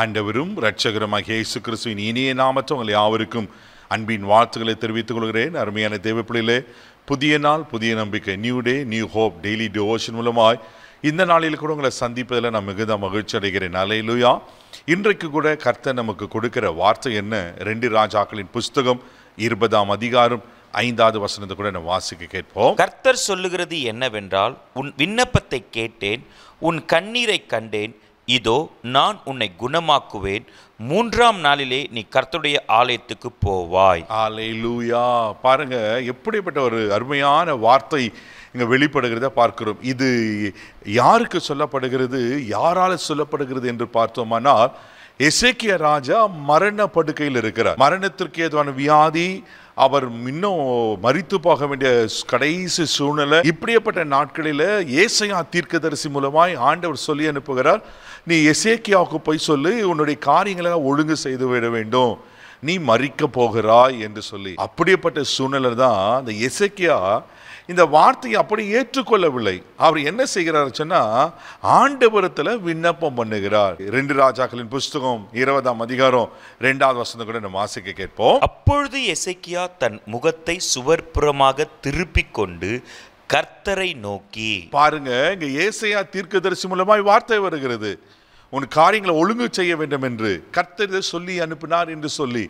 ஆண்டவரும் இரட்சகருமாக இயேசு கிறிஸ்துவின் இனிய நாமத்தை உங்கள் யாவருக்கும் அன்பின் வாழ்த்துக்களை தெரிவித்துக் கொள்கிறேன் அருமையான தேவைப்பிள்ளையிலே புதிய நாள் புதிய நம்பிக்கை new day new hope daily devotion மூலமாய் இந்த நாளில் கூட உங்களை சந்திப்பதில் நான் மிகுந்த மகிழ்ச்சி அடைகிறேன் நலையிலுயா இன்றைக்கு கூட கர்த்தர் நமக்கு கொடுக்கிற வார்த்தை என்ன ரெண்டு ராஜாக்களின் புஸ்தகம் இருபதாம் அதிகாரம் ஐந்தாவது வசனத்தை கூட நான் வாசிக்க கேட்போம் கர்த்தர் சொல்லுகிறது என்னவென்றால் உன் விண்ணப்பத்தை கேட்டேன் உன் கண்ணீரை கண்டேன் இதோ நான் உன்னை குணமாக்குவேன் மூன்றாம் நாளிலே நீ கர்த்தருடைய ஆலயத்துக்கு போவாய் லூயா பாருங்க எப்படிப்பட்ட ஒரு அருமையான வார்த்தை இங்கே வெளிப்படுகிறத பார்க்கிறோம் இது யாருக்கு சொல்லப்படுகிறது யாரால் சொல்லப்படுகிறது என்று பார்த்தோமானால் எசேக்கிய ராஜா மரண படுக்கையில் இருக்கிறார் மரணத்திற்கு ஏதுவான வியாதி அவர் இன்னும் மறித்து போக வேண்டிய கடைசி சூழ்நிலை இப்படியப்பட்ட நாட்களில் ஏசையா தீர்க்கதரிசி மூலமாய் ஆண்டவர் சொல்லி அனுப்புகிறார் நீ எசேக்கியாவுக்கு போய் சொல்லு உன்னுடைய காரியங்களை ஒழுங்கு செய்து விட வேண்டும் நீ மறிக்க போகிறாய் என்று சொல்லி அப்படிப்பட்ட சூழ்நிலை தான் இந்த எசக்கியா இந்த வார்த்தையை அப்படி ஏற்றுக்கொள்ளவில்லை அவர் என்ன செய்கிறார் சொன்னால் ஆண்டுபுரத்தில் விண்ணப்பம் பண்ணுகிறார் ரெண்டு ராஜாக்களின் புஸ்தகம் இருபதாம் அதிகாரம் ரெண்டாவது வசந்தம் கூட நம்ம வாசிக்க கேட்போம் அப்பொழுது எசக்கியா தன் முகத்தை சுவர்புறமாக திருப்பிக் கொண்டு கர்த்தரை நோக்கி பாருங்க இங்க ஏசையா தரிசி மூலமாய் வார்த்தை வருகிறது உன் காரியங்களை ஒழுங்கு செய்ய வேண்டும் என்று கர்த்தர் சொல்லி அனுப்பினார் என்று சொல்லி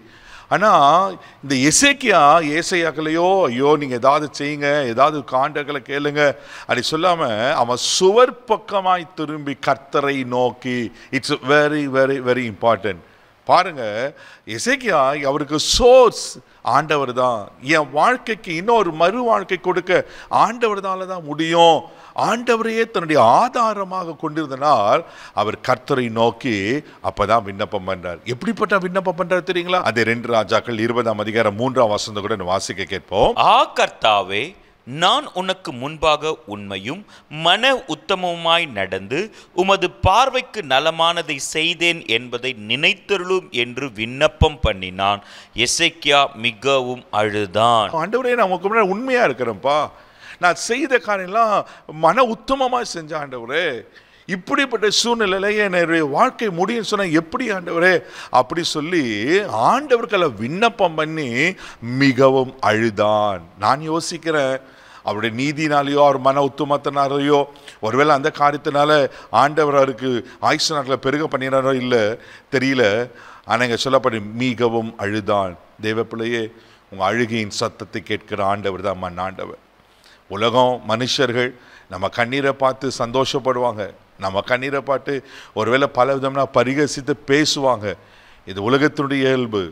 ஆனால் இந்த இசைக்கியா ஏசையாக்களையோ ஐயோ நீங்கள் ஏதாவது செய்யுங்க ஏதாவது காண்டக்களை கேளுங்க அப்படி சொல்லாமல் அவன் சுவர் பக்கமாய் திரும்பி கர்த்தரை நோக்கி it's very very very important பாருங்க இசைக்கியா அவருக்கு சோர்ஸ் ஆண்டவர் தான் என் வாழ்க்கைக்கு இன்னொரு மறு வாழ்க்கை கொடுக்க ஆண்டவர்தால தான் முடியும் ஆண்டவரையே தன்னுடைய ஆதாரமாக கொண்டிருந்தனால் அவர் கர்த்தரை நோக்கி அப்பதான் விண்ணப்பம் பண்றார் எப்படிப்பட்ட விண்ணப்பம் பண்றாரு தெரியுங்களா அதே ரெண்டு ராஜாக்கள் இருபதாம் அதிகாரம் மூன்றாம் வசந்த கூட வாசிக்க கேட்போம் ஆ கர்த்தாவே நான் உனக்கு முன்பாக உண்மையும் மன உத்தமமாய் நடந்து உமது பார்வைக்கு நலமானதை செய்தேன் என்பதை நினைத்தருளும் என்று விண்ணப்பம் பண்ணினான் எசைக்கியா மிகவும் அழுதான் ஆண்டவரே நான் உனக்கு முன்னாடி உண்மையாக இருக்கிறேன்ப்பா நான் செய்த காரணம்லாம் மன உத்தமமாக செஞ்ச ஆண்டவரே இப்படிப்பட்ட சூழ்நிலையில் என்னுடைய வாழ்க்கை முடியும் சொன்னால் எப்படி ஆண்டவரே அப்படி சொல்லி ஆண்டவர்களை விண்ணப்பம் பண்ணி மிகவும் அழுதான் நான் யோசிக்கிறேன் அவருடைய நீதினாலேயோ அவர் மன உத்துமத்தினாலேயோ ஒருவேளை அந்த காரியத்தினால ஆண்டவர் அவருக்கு ஆயுஷ நாட்களை பெருக பண்ணினாரோ இல்லை தெரியல ஆனால் இங்கே சொல்லப்படும் மிகவும் அழுதான் தேவப்பிள்ளையே உங்கள் அழுகையின் சத்தத்தை கேட்கிற ஆண்டவர் தான் மண் ஆண்டவர் உலகம் மனுஷர்கள் நம்ம கண்ணீரை பார்த்து சந்தோஷப்படுவாங்க நம்ம கண்ணீரை பார்த்து ஒருவேளை பல விதம்னா பரிகசித்து பேசுவாங்க இது உலகத்தினுடைய இயல்பு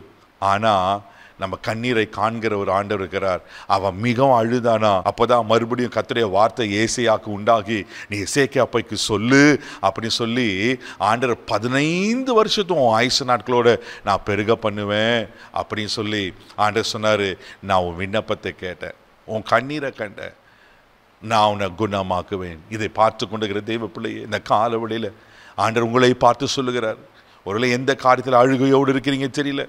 ஆனால் நம்ம கண்ணீரை காண்கிற ஒரு ஆண்டவர் இருக்கிறார் அவன் மிகவும் அழுதானா அப்போதான் மறுபடியும் கத்துடைய வார்த்தை ஏசையாக்கு உண்டாகி நீ இசைக்கு அப்பைக்கு சொல்லு அப்படின்னு சொல்லி ஆண்டர் பதினைந்து வருஷத்தும் ஆயுசு நாட்களோட நான் பெருக பண்ணுவேன் அப்படின்னு சொல்லி ஆண்டர் சொன்னார் நான் உன் விண்ணப்பத்தை கேட்டேன் உன் கண்ணீரை கண்டேன் நான் உன்னை குணமாக்குவேன் இதை பார்த்து கொண்டுகிற தெய்வ பிள்ளையே இந்த கால வழியில் ஆண்டர் உங்களை பார்த்து சொல்லுகிறார் ஒருவேளை எந்த காரியத்தில் அழுகையோடு இருக்கிறீங்க தெரியல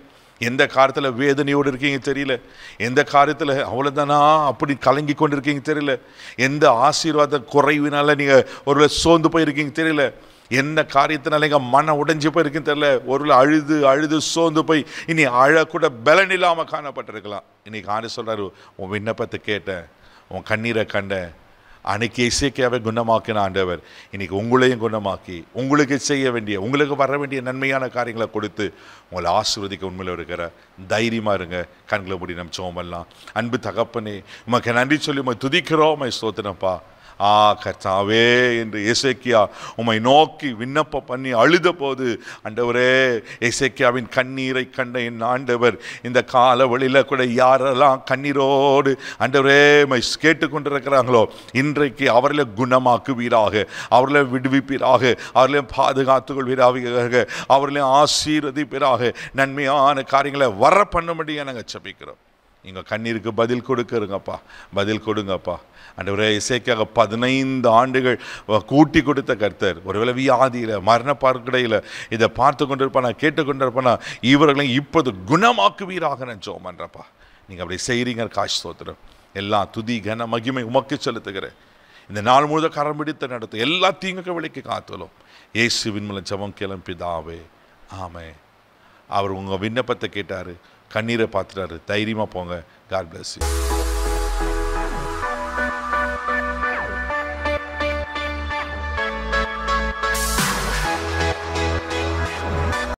எந்த காரியத்தில் வேதனையோடு இருக்கீங்க தெரியல எந்த காரியத்தில் அவ்வளோதானா அப்படி கலங்கி கொண்டு இருக்கீங்க தெரியல எந்த ஆசீர்வாத குறைவினால நீங்கள் ஒரு சோர்ந்து போயிருக்கீங்க தெரியல என்ன காரியத்தினால எங்கள் மனம் போய் போயிருக்குன்னு தெரில ஒரு அழுது அழுது சோர்ந்து போய் இனி அழக்கூட பலன் இல்லாமல் காணப்பட்டிருக்கலாம் இன்றைக்கி ஆண்டு சொல்கிறார் உன் விண்ணப்பத்தை கேட்டேன் உன் கண்ணீரை கண்டேன் அன்னைக்கு இசைக்கியாவை குணமாக்கின ஆண்டவர் இன்னைக்கு உங்களையும் குணமாக்கி உங்களுக்கு செய்ய வேண்டிய உங்களுக்கு வர வேண்டிய நன்மையான காரியங்களை கொடுத்து உங்களை ஆசிர்வதிக்க உண்மையில் இருக்கிற தைரியமாக இருங்க கண்களை மூடி நம்ம சோமெல்லாம் அன்பு தகப்பனே உமக்கு நன்றி சொல்லி உமை துதிக்கிறோம் மை ஸ்தோத்திரப்பா ஆ கர்த்தாவே என்று இசைக்கியா உம்மை நோக்கி விண்ணப்பம் பண்ணி அழுத போது ஆண்டவரே இசைக்கியாவின் கண்ணீரை கண்ட என் ஆண்டவர் இந்த கால வழியில் கூட யாரெல்லாம் கண்ணீரோடு ஆண்டவரே மை கேட்டுக்கொண்டிருக்கிறாங்களோ இன்றைக்கு அவர்களை குணமாக்குவீராக அவர்களை விடுவிப்பீராக அவர்களையும் பாதுகாத்துக் கொள்வீராக அவர்களையும் ஆசீர்வதிப்பீராக நன்மையான காரியங்களை வர பண்ணும்படியாக நாங்கள் செபிக்கிறோம் எங்கள் கண்ணீருக்கு பதில் கொடுக்கறங்கப்பா பதில் கொடுங்கப்பா ஒரு இசைக்காக பதினைந்து ஆண்டுகள் கூட்டி கொடுத்த கர்த்தர் ஒருவேளை வியாதியில் மரண பார்க்கடையில் இதை பார்த்து கொண்டிருப்பானா இருப்பானா இவர்களையும் இப்போது குணமாக்குவீராக நான் நீங்கள் அப்படி செய்கிறீங்க காஷ் சோத்திரம் எல்லா துதி கன மகிமை உமக்கு செலுத்துகிறேன் இந்த நாள் முழுத கரம் பிடித்த நடத்த எல்லா தீங்குக்கு விலைக்கு காத்தலும் ஏசு மூலம் ஜபம் கிளம்பிதாவே ஆமே அவர் உங்கள் விண்ணப்பத்தை கேட்டார் கண்ணீரை பார்த்துட்டாரு தைரியமாக போங்க காட் பிளஸ் யூ